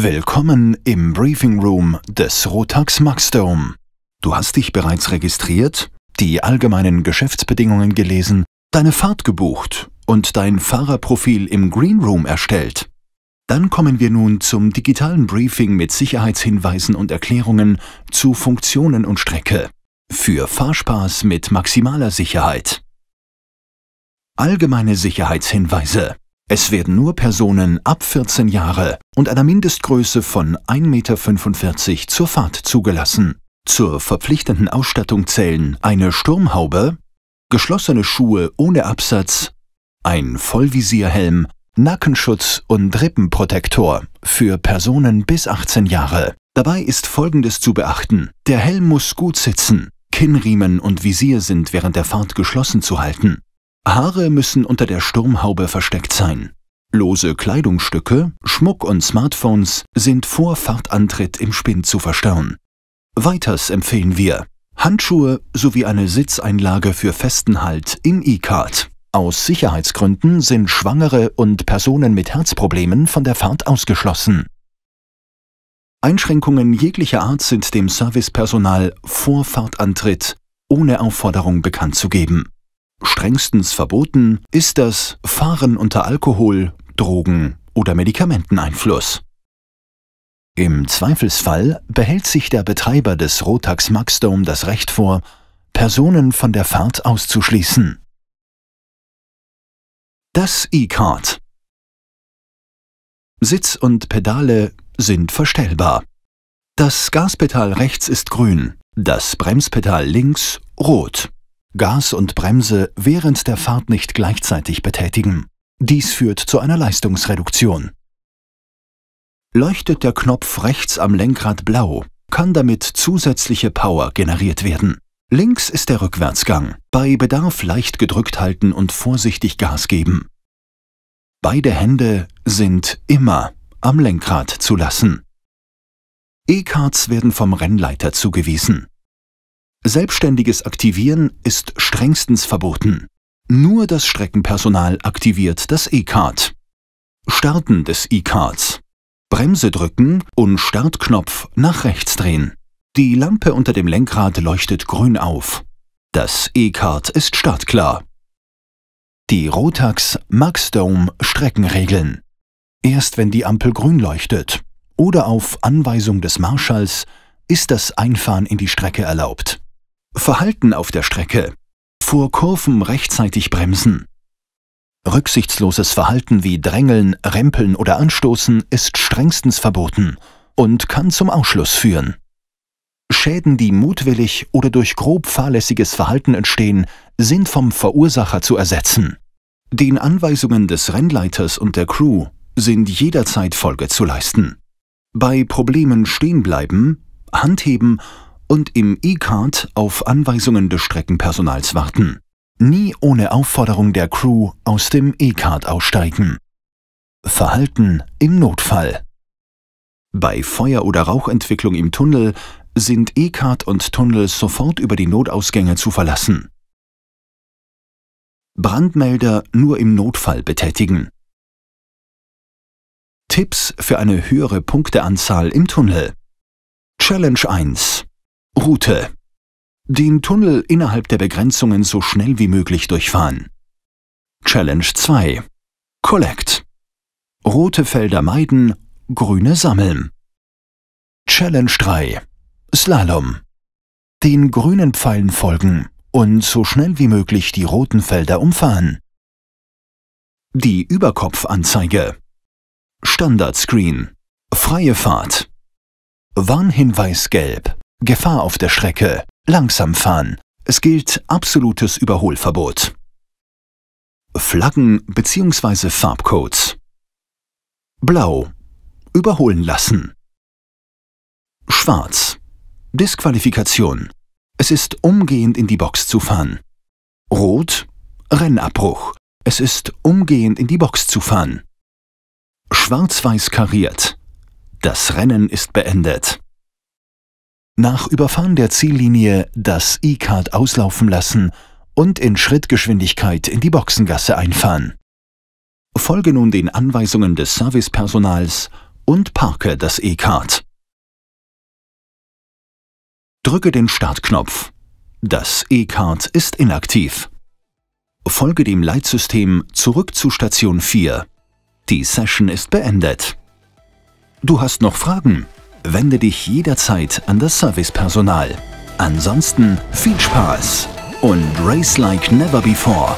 Willkommen im Briefing Room des Rotax Maxdome. Du hast dich bereits registriert, die allgemeinen Geschäftsbedingungen gelesen, deine Fahrt gebucht und dein Fahrerprofil im Green Room erstellt. Dann kommen wir nun zum digitalen Briefing mit Sicherheitshinweisen und Erklärungen zu Funktionen und Strecke. Für Fahrspaß mit maximaler Sicherheit. Allgemeine Sicherheitshinweise. Es werden nur Personen ab 14 Jahre und einer Mindestgröße von 1,45 Meter zur Fahrt zugelassen. Zur verpflichtenden Ausstattung zählen eine Sturmhaube, geschlossene Schuhe ohne Absatz, ein Vollvisierhelm, Nackenschutz und Rippenprotektor für Personen bis 18 Jahre. Dabei ist Folgendes zu beachten. Der Helm muss gut sitzen. Kinnriemen und Visier sind während der Fahrt geschlossen zu halten. Haare müssen unter der Sturmhaube versteckt sein. Lose Kleidungsstücke, Schmuck und Smartphones sind vor Fahrtantritt im Spind zu verstauen. Weiters empfehlen wir Handschuhe sowie eine Sitzeinlage für festen Halt im E-Card. Aus Sicherheitsgründen sind Schwangere und Personen mit Herzproblemen von der Fahrt ausgeschlossen. Einschränkungen jeglicher Art sind dem Servicepersonal vor Fahrtantritt ohne Aufforderung bekannt zu geben strengstens verboten ist das Fahren unter Alkohol, Drogen oder Medikamenteneinfluss. Im Zweifelsfall behält sich der Betreiber des Rotax Maxdome das Recht vor, Personen von der Fahrt auszuschließen. Das E-Card Sitz und Pedale sind verstellbar. Das Gaspedal rechts ist grün, das Bremspedal links rot. Gas und Bremse während der Fahrt nicht gleichzeitig betätigen. Dies führt zu einer Leistungsreduktion. Leuchtet der Knopf rechts am Lenkrad blau, kann damit zusätzliche Power generiert werden. Links ist der Rückwärtsgang, bei Bedarf leicht gedrückt halten und vorsichtig Gas geben. Beide Hände sind immer am Lenkrad zu lassen. E-Cards werden vom Rennleiter zugewiesen. Selbstständiges Aktivieren ist strengstens verboten. Nur das Streckenpersonal aktiviert das E-Card. Starten des E-Cards. Bremse drücken und Startknopf nach rechts drehen. Die Lampe unter dem Lenkrad leuchtet grün auf. Das E-Card ist startklar. Die Rotax MaxDome Streckenregeln. Erst wenn die Ampel grün leuchtet oder auf Anweisung des Marschalls ist das Einfahren in die Strecke erlaubt. Verhalten auf der Strecke. Vor Kurven rechtzeitig bremsen. Rücksichtsloses Verhalten wie Drängeln, Rempeln oder Anstoßen ist strengstens verboten und kann zum Ausschluss führen. Schäden, die mutwillig oder durch grob fahrlässiges Verhalten entstehen, sind vom Verursacher zu ersetzen. Den Anweisungen des Rennleiters und der Crew sind jederzeit Folge zu leisten. Bei Problemen stehen bleiben, Handheben und im E-Card auf Anweisungen des Streckenpersonals warten. Nie ohne Aufforderung der Crew aus dem E-Card aussteigen. Verhalten im Notfall. Bei Feuer- oder Rauchentwicklung im Tunnel sind E-Card und Tunnel sofort über die Notausgänge zu verlassen. Brandmelder nur im Notfall betätigen. Tipps für eine höhere Punkteanzahl im Tunnel. Challenge 1. Route. Den Tunnel innerhalb der Begrenzungen so schnell wie möglich durchfahren. Challenge 2. Collect. Rote Felder meiden, grüne sammeln. Challenge 3. Slalom. Den grünen Pfeilen folgen und so schnell wie möglich die roten Felder umfahren. Die Überkopfanzeige. Standard Screen. Freie Fahrt. Warnhinweis gelb. Gefahr auf der Strecke. Langsam fahren. Es gilt absolutes Überholverbot. Flaggen bzw. Farbcodes. Blau. Überholen lassen. Schwarz. Disqualifikation. Es ist umgehend in die Box zu fahren. Rot. Rennabbruch. Es ist umgehend in die Box zu fahren. Schwarz-weiß kariert. Das Rennen ist beendet. Nach Überfahren der Ziellinie das E-Card auslaufen lassen und in Schrittgeschwindigkeit in die Boxengasse einfahren. Folge nun den Anweisungen des Servicepersonals und parke das E-Card. Drücke den Startknopf. Das E-Card ist inaktiv. Folge dem Leitsystem zurück zu Station 4. Die Session ist beendet. Du hast noch Fragen? wende dich jederzeit an das Servicepersonal. Ansonsten viel Spaß und race like never before.